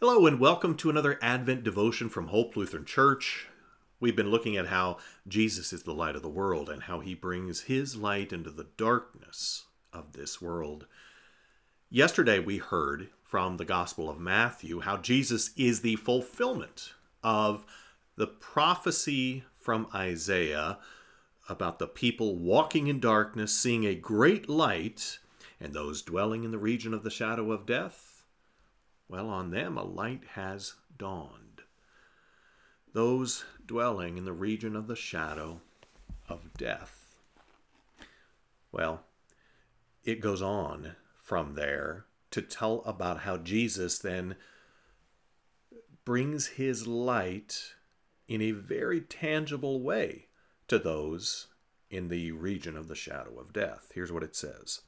Hello, and welcome to another Advent devotion from Hope Lutheran Church. We've been looking at how Jesus is the light of the world and how he brings his light into the darkness of this world. Yesterday, we heard from the Gospel of Matthew how Jesus is the fulfillment of the prophecy from Isaiah about the people walking in darkness, seeing a great light, and those dwelling in the region of the shadow of death well, on them a light has dawned. Those dwelling in the region of the shadow of death. Well, it goes on from there to tell about how Jesus then brings his light in a very tangible way to those in the region of the shadow of death. Here's what it says.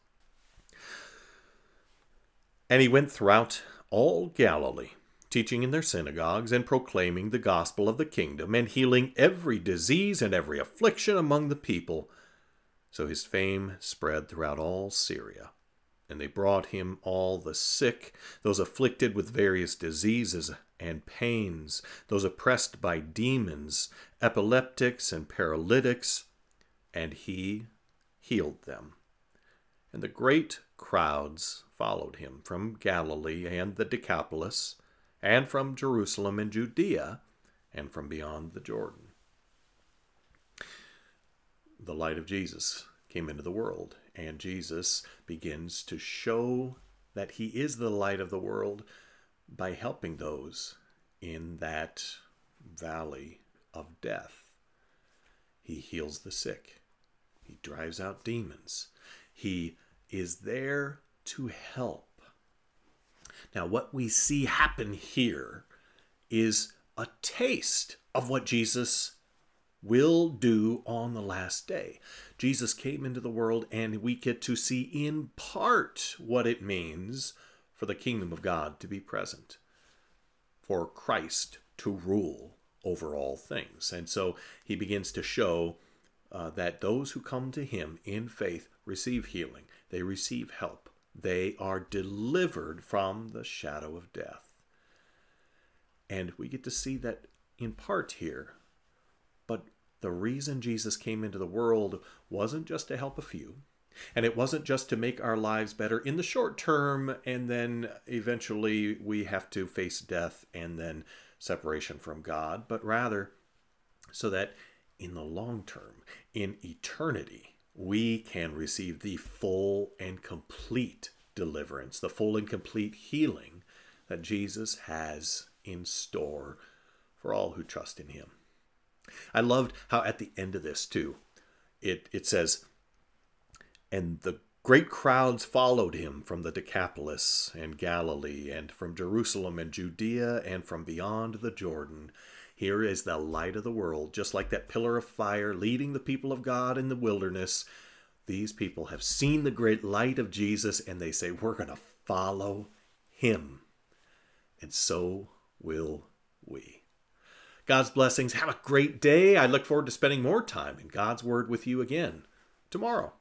And he went throughout all Galilee, teaching in their synagogues and proclaiming the gospel of the kingdom and healing every disease and every affliction among the people. So his fame spread throughout all Syria. And they brought him all the sick, those afflicted with various diseases and pains, those oppressed by demons, epileptics, and paralytics, and he healed them. And the great crowds followed him from Galilee and the Decapolis, and from Jerusalem and Judea, and from beyond the Jordan. The light of Jesus came into the world, and Jesus begins to show that he is the light of the world by helping those in that valley of death. He heals the sick, he drives out demons, he is there to help. Now, what we see happen here is a taste of what Jesus will do on the last day. Jesus came into the world, and we get to see in part what it means for the kingdom of God to be present, for Christ to rule over all things. And so he begins to show uh, that those who come to him in faith receive healing, they receive help, they are delivered from the shadow of death. And we get to see that in part here. But the reason Jesus came into the world wasn't just to help a few, and it wasn't just to make our lives better in the short term, and then eventually we have to face death and then separation from God, but rather so that in the long term, in eternity, we can receive the full and complete deliverance, the full and complete healing that Jesus has in store for all who trust in him. I loved how at the end of this too, it, it says, And the great crowds followed him from the Decapolis and Galilee and from Jerusalem and Judea and from beyond the Jordan here is the light of the world, just like that pillar of fire leading the people of God in the wilderness. These people have seen the great light of Jesus and they say, We're going to follow him. And so will we. God's blessings. Have a great day. I look forward to spending more time in God's Word with you again tomorrow.